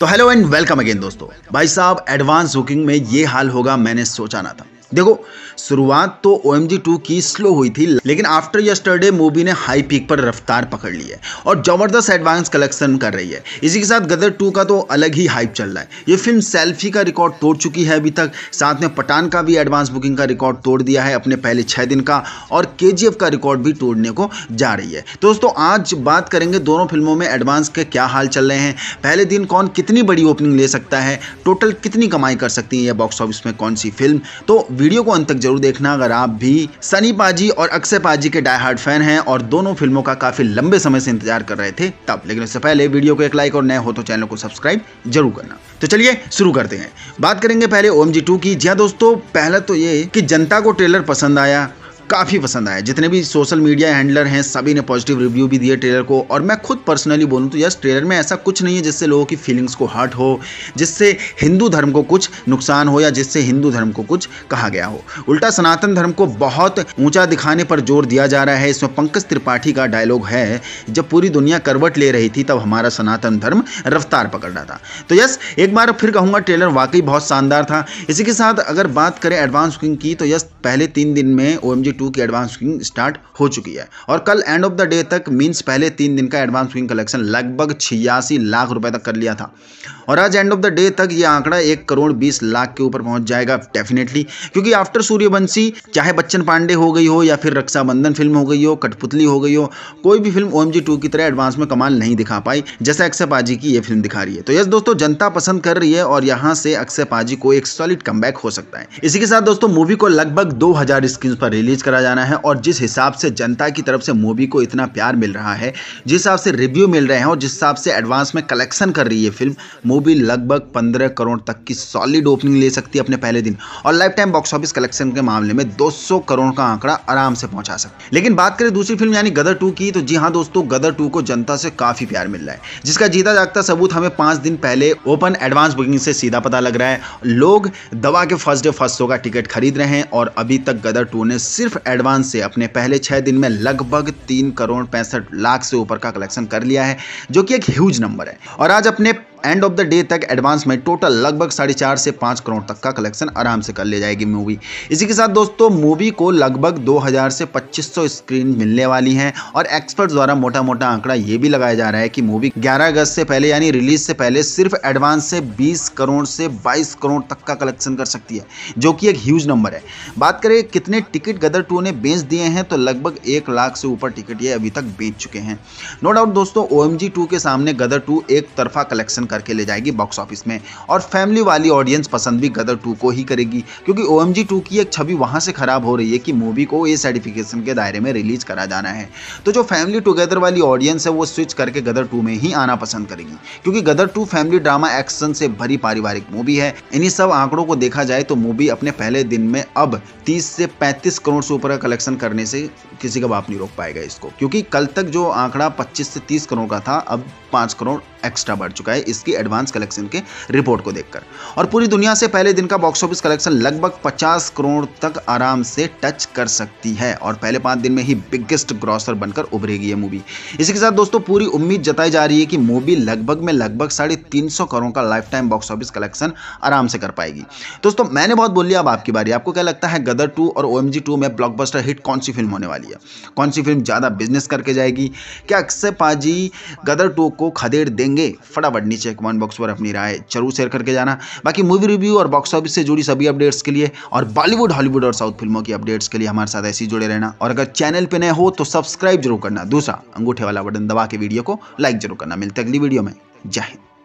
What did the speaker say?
तो hello and welcome again दोस्तों भाई साहब एडवांस बुकिंग में ये हाल होगा मैंने सोचा ना था देखो शुरुआत तो ओ एम की स्लो हुई थी लेकिन आफ्टर यस्टरडे मूवी ने हाई पीक पर रफ्तार पकड़ ली है और जबरदस्त एडवांस कलेक्शन कर रही है इसी के साथ गदर टू का तो अलग ही हाइप चल रहा है ये फिल्म सेल्फी का रिकॉर्ड तोड़ चुकी है अभी तक साथ में पठान का भी एडवांस बुकिंग का रिकॉर्ड तोड़ दिया है अपने पहले छः दिन का और के का रिकॉर्ड भी तोड़ने को जा रही है तो दोस्तों आज बात करेंगे दोनों फिल्मों में एडवांस के क्या हाल चल रहे हैं पहले दिन कौन कितनी बड़ी ओपनिंग ले सकता है टोटल कितनी कमाई कर सकती है या बॉक्स ऑफिस में कौन सी फिल्म तो वीडियो को अंत तक जरूर देखना अगर आप भी सनी पाजी और अक्षय पाजी के डाई हार्ड फैन हैं और दोनों फिल्मों का काफी लंबे समय से इंतजार कर रहे थे तब लेकिन उससे पहले वीडियो को एक लाइक और नए हो तो चैनल को सब्सक्राइब जरूर करना तो चलिए शुरू करते हैं बात करेंगे पहले ओ एम की जी हाँ दोस्तों पहला तो ये कि जनता को ट्रेलर पसंद आया काफ़ी पसंद आया जितने भी सोशल मीडिया हैंडलर हैं सभी ने पॉजिटिव रिव्यू भी दिए ट्रेलर को और मैं खुद पर्सनली बोलूँ तो यस ट्रेलर में ऐसा कुछ नहीं है जिससे लोगों की फीलिंग्स को हर्ट हो जिससे हिंदू धर्म को कुछ नुकसान हो या जिससे हिंदू धर्म को कुछ कहा गया हो उल्टा सनातन धर्म को बहुत ऊँचा दिखाने पर जोर दिया जा रहा है इसमें पंकज त्रिपाठी का डायलॉग है जब पूरी दुनिया करवट ले रही थी तब हमारा सनातन धर्म रफ्तार पकड़ रहा था तो यस एक बार फिर कहूँगा ट्रेलर वाकई बहुत शानदार था इसी के साथ अगर बात करें एडवांस बुकिंग की तो यस पहले तीन दिन में ओ टू की एडवांस स्विंग स्टार्ट हो चुकी है और कल एंड ऑफ द डे तक मीन्स पहले तीन दिन का एडवांस स्विंग कलेक्शन लगभग छियासी लाख रुपए तक कर लिया था और आज एंड ऑफ द डे तक ये आंकड़ा एक करोड़ बीस लाख के ऊपर पहुंच जाएगा डेफिनेटली क्योंकि आफ्टर सूर्यवंशी चाहे बच्चन पांडे हो गई हो या फिर रक्षाबंधन फिल्म हो गई हो कठपुतली हो गई हो कोई भी फिल्म ओ एम की तरह एडवांस में कमाल नहीं दिखा पाई जैसे अक्षय पाजी की ये फिल्म दिखा रही है तो यस दोस्तों जनता पसंद कर रही है और यहाँ से अक्षय पाजी को एक सॉलिड कम हो सकता है इसी के साथ दोस्तों मूवी को लगभग दो हजार स्क्रीन पर रिलीज करा जाना है और जिस हिसाब से जनता की तरफ से मूवी को इतना प्यार मिल रहा है जिस हिसाब से रिव्यू मिल रहे हैं और जिस हिसाब से एडवांस में कलेक्शन कर रही है फिल्म मूवी लगभग पंद्रह करोड़ तक की सॉलिड ओपनिंग ले सकती है अपने पहले दिन और lifetime box office collection के मामले में दो करोड़ का आंकड़ा आराम से पहुंचा सकती लेकिन बात करें दूसरी फिल्म यानी गदर टू की तो जी हाँ दोस्तों गदर टू को जनता से काफी प्यार मिल रहा है जिसका जीता जागता सबूत हमें पांच दिन पहले ओपन एडवांस बुकिंग से सीधा पता लग रहा है लोग दवा के फर्स्ट डे फर्स्ट शो का टिकट खरीद रहे हैं और अभी तक गदर टू ने सिर्फ सिर्फ एडवांस से अपने पहले छः दिन में लगभग तीन करोड़ पैंसठ लाख से ऊपर का कलेक्शन कर लिया है जो कि एक ह्यूज नंबर है और आज अपने एंड ऑफ द डे तक एडवांस में टोटल लगभग साढ़े चार से पाँच करोड़ तक का कलेक्शन आराम से कर ले जाएगी मूवी इसी के साथ दोस्तों मूवी को लगभग 2000 से 2500 स्क्रीन मिलने वाली हैं और एक्सपर्ट द्वारा मोटा मोटा आंकड़ा ये भी लगाया जा रहा है कि मूवी ग्यारह अगस्त से पहले यानी रिलीज से पहले सिर्फ एडवांस से बीस करोड़ से बाईस करोड़ तक का कलेक्शन कर सकती है जो कि एक ह्यूज नंबर है बात करें कितने टिकट गदर टू ने बेच दिए हैं तो लगभग एक लाख से ऊपर टिकट ये अभी तक बेच चुके हैं नो डाउट दोस्तों ओ एम के सामने गदर टू एक तरफा कलेक्शन कर करके ले जाएगी बॉक्स ऑफिस में और फैमिली वाली ऑडियंस पसंद भी गदर टू को ही करेगी क्योंकि ओ एम की एक छवि वहाँ से खराब हो रही है कि मूवी को ए सर्टिफिकेशन के दायरे में रिलीज करा जाना है तो जो फैमिली टुगेदर वाली ऑडियंस है वो स्विच करके गदर टू में ही आना पसंद करेगी क्योंकि Gadar two family drama action से भरी पारिवारिक मूवी है इन्हीं सब आंकड़ों को देखा जाए तो मूवी अपने पहले दिन में अब 30 से 35 करोड़ से ऊपर का कलेक्शन करने से किसी का बाप नहीं रोक पाएगा इसको क्योंकि कल तक जो आंकड़ा 25 से 30 करोड़ का था अब 5 करोड़ एक्स्ट्रा बढ़ चुका है इस 2020 की एडवांस कलेक्शन के रिपोर्ट को देखकर और पूरी दुनिया से पहले दिन का बॉक्स ऑफिस कलेक्शन लगभग 50 करोड़ तक आराम से टच कर सकती है और पहले पाँच दिन में ही बिगेस्ट ग्रॉसर बनकर उभरेगी ये मूवी इसी के साथ दोस्तों पूरी उम्मीद जताई जा रही है कि मूवी लगभग में लगभग साढ़े करोड़ का lifetime box office collection आराम से कर पाएगी दोस्तों मैंने बहुत बोल लिया अब आपकी बारी आपको क्या लगता है गदर टू और ओ एम में ब्लॉकबस्टर हिट कौन सी फिल्म होने वाली है कौन सी फिल्म ज़्यादा बिजनेस करके जाएगी क्या अक्षय पाजी गदर टू को खदेड़ देंगे फटाफट नीचे नीचे कमेंट बॉक्स पर अपनी राय जरूर शेयर करके जाना बाकी मूवी रिव्यू और बॉक्स ऑफिस से जुड़ी सभी अपडेट्स के लिए और बॉलीवुड हॉलीवुड और साउथ फिल्मों की अपडेट्स के लिए हमारे साथ ऐसे जुड़े रहना और अगर चैनल पर नए हो तो सब्सक्राइब जरूर करना दूसरा अंगूठे वाला बटन दबा के वीडियो को लाइक जरूर करना मिलते अगली वीडियो में जय हिंद